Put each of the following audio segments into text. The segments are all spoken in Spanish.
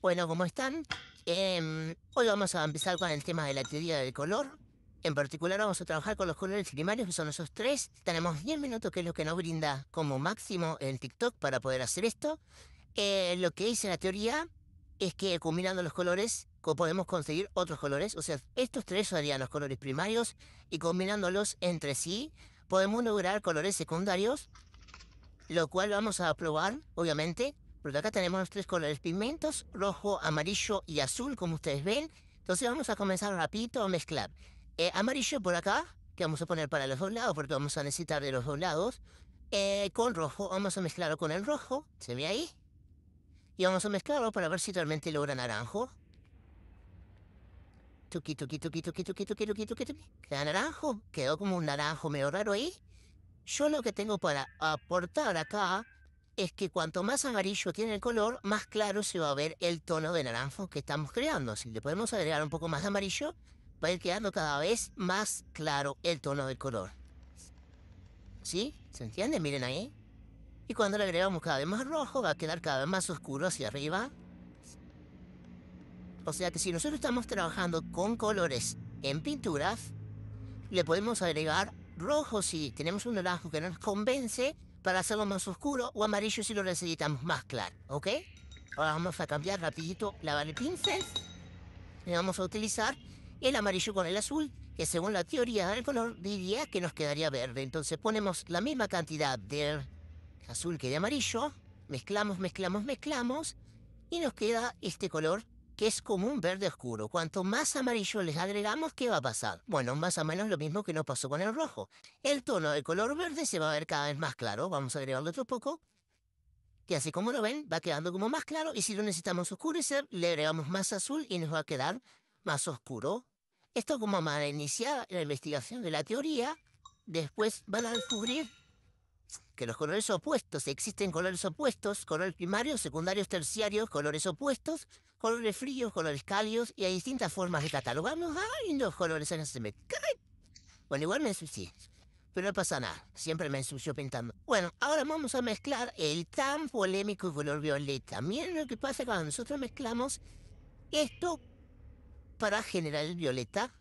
Bueno, ¿cómo están? Em, hoy vamos a empezar con el tema de la teoría del color. En particular vamos a trabajar con los colores primarios, que son esos tres. Tenemos 10 minutos, que es lo que nos brinda como máximo el TikTok para poder hacer esto. Eh, lo que dice la teoría es que combinando los colores podemos conseguir otros colores. O sea, estos tres serían los colores primarios y combinándolos entre sí podemos lograr colores secundarios, lo cual vamos a probar, obviamente, porque acá tenemos tres colores pigmentos, rojo, amarillo y azul, como ustedes ven. Entonces vamos a comenzar rapidito a mezclar. Eh, amarillo por acá, que vamos a poner para los dos lados, porque vamos a necesitar de los dos lados. Eh, con rojo, vamos a mezclarlo con el rojo, ¿se ve ahí? Y vamos a mezclarlo para ver si realmente logra naranjo. Tuki, tuki, tuki, tuki, tuki, tuki, tuki, tuki, tuki. Queda naranjo, quedó como un naranjo medio raro ahí. Yo lo que tengo para aportar acá es que cuanto más amarillo tiene el color, más claro se va a ver el tono de naranjo que estamos creando. Si le podemos agregar un poco más de amarillo, va a ir quedando cada vez más claro el tono del color. ¿Sí? ¿Se entiende? Miren ahí. Y cuando le agregamos cada vez más rojo, va a quedar cada vez más oscuro hacia arriba. O sea que si nosotros estamos trabajando con colores en pinturas, le podemos agregar rojo si tenemos un naranjo que no nos convence, para hacerlo más oscuro o amarillo si lo necesitamos más claro, ¿ok? Ahora vamos a cambiar rapidito, lavar el pincel. Le vamos a utilizar el amarillo con el azul, que según la teoría del color diría que nos quedaría verde. Entonces ponemos la misma cantidad de azul que de amarillo, mezclamos, mezclamos, mezclamos, y nos queda este color que es como un verde oscuro. Cuanto más amarillo les agregamos, ¿qué va a pasar? Bueno, más o menos lo mismo que nos pasó con el rojo. El tono de color verde se va a ver cada vez más claro. Vamos a agregarle otro poco. Que así como lo ven, va quedando como más claro. Y si lo necesitamos oscurecer, le agregamos más azul y nos va a quedar más oscuro. Esto como van a la investigación de la teoría, después van a descubrir que los colores opuestos, existen colores opuestos, colores primarios, secundarios, terciarios, colores opuestos, colores fríos, colores cálidos, y hay distintas formas de catalogarlos. ¡Ay, los colores años se me Bueno, igual me ensucié, pero no pasa nada, siempre me ensucio pintando. Bueno, ahora vamos a mezclar el tan polémico color violeta. Miren lo que pasa cuando nosotros mezclamos esto para generar el violeta.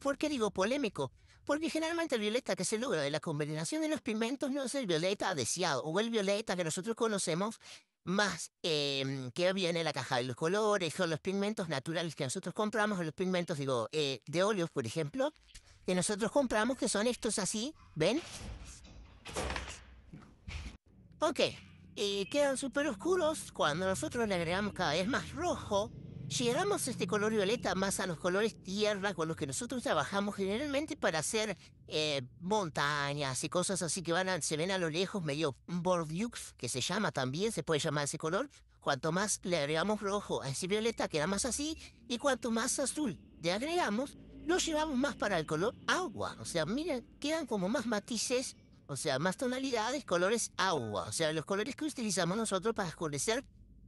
¿Por qué digo polémico? Porque generalmente el violeta que es el logro de la combinación de los pigmentos no es el violeta deseado o el violeta que nosotros conocemos, más em, que viene la caja de los colores o los pigmentos naturales que nosotros compramos, o los pigmentos, digo, eh, de óleos, por ejemplo, que nosotros compramos, que son estos así, ¿ven? Ok, y quedan súper oscuros cuando nosotros le agregamos cada vez más rojo Llegamos este color violeta más a los colores tierra con los que nosotros trabajamos generalmente para hacer eh, montañas y cosas así que van se ven a lo lejos medio bordeaux, que se llama también, se puede llamar ese color. Cuanto más le agregamos rojo a ese violeta queda más así y cuanto más azul le agregamos, lo llevamos más para el color agua. O sea, miren, quedan como más matices, o sea, más tonalidades, colores agua. O sea, los colores que utilizamos nosotros para oscurecer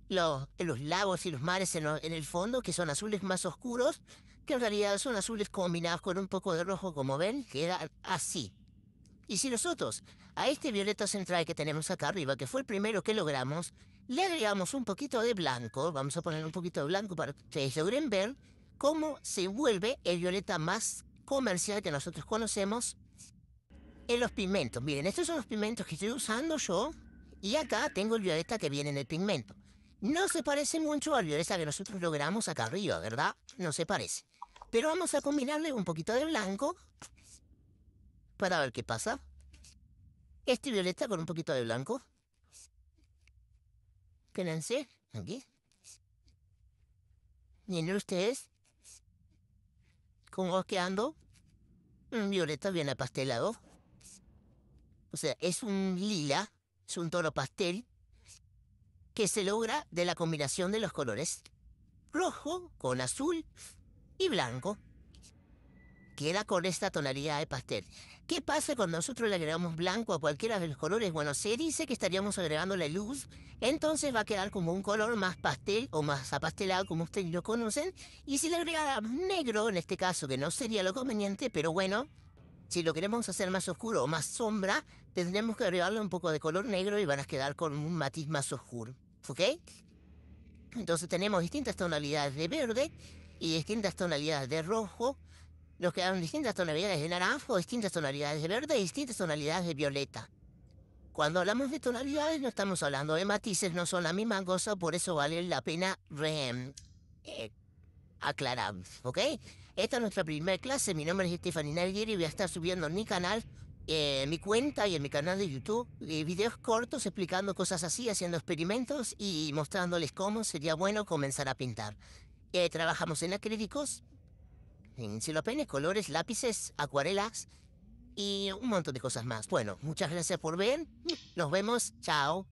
los, los lagos y los mares en, el fondo, que son azules más oscuros, que en realidad son azules combinados con un poco de rojo, como ven, era así. Y si nosotros a este violeta central que tenemos acá arriba, que fue el primero que logramos, le agregamos un poquito de blanco, vamos a poner un poquito de blanco para que ustedes logren ver cómo se vuelve el violeta más comercial que nosotros conocemos en los pigmentos. Miren, estos son los pigmentos que estoy usando yo y acá tengo el violeta que viene en el pigmento. No se parece mucho al la violeta que nosotros logramos acá arriba, ¿verdad? No se parece. Pero vamos a combinarle un poquito de blanco para ver qué pasa. Este violeta con un poquito de blanco. Quédense aquí. Miren ustedes cómo quedando un violeta bien apastelado. O sea, es un lila, es un toro pastel que se logra de la combinación de los colores rojo con azul y blanco. Queda con esta tonalidad de pastel. ¿Qué pasa cuando nosotros le agregamos blanco a cualquiera de los colores? Bueno, se dice que estaríamos agregando la luz, entonces va a quedar como un color más pastel o más apastelado, como ustedes lo conocen. Y si le agregáramos negro, en este caso, que no sería lo conveniente, pero bueno, si lo queremos hacer más oscuro o más sombra, tendremos que agregarle un poco de color negro y van a quedar con un matiz más oscuro. ¿Ok? Entonces tenemos distintas tonalidades de verde y distintas tonalidades de rojo, nos quedan distintas tonalidades de naranjo, distintas tonalidades de verde y distintas tonalidades de violeta. Cuando hablamos de tonalidades no estamos hablando de matices, no son la misma cosa, por eso vale la pena re, eh, aclarar, ¿ok? Esta es nuestra primera clase, mi nombre es Stephanie Nalguiri y voy a estar subiendo en mi canal eh, en mi cuenta y en mi canal de YouTube eh, videos cortos explicando cosas así, haciendo experimentos y mostrándoles cómo sería bueno comenzar a pintar. Eh, trabajamos en acrílicos, en silopenes, colores, lápices, acuarelas y un montón de cosas más. Bueno, muchas gracias por ver. Nos vemos. Chao.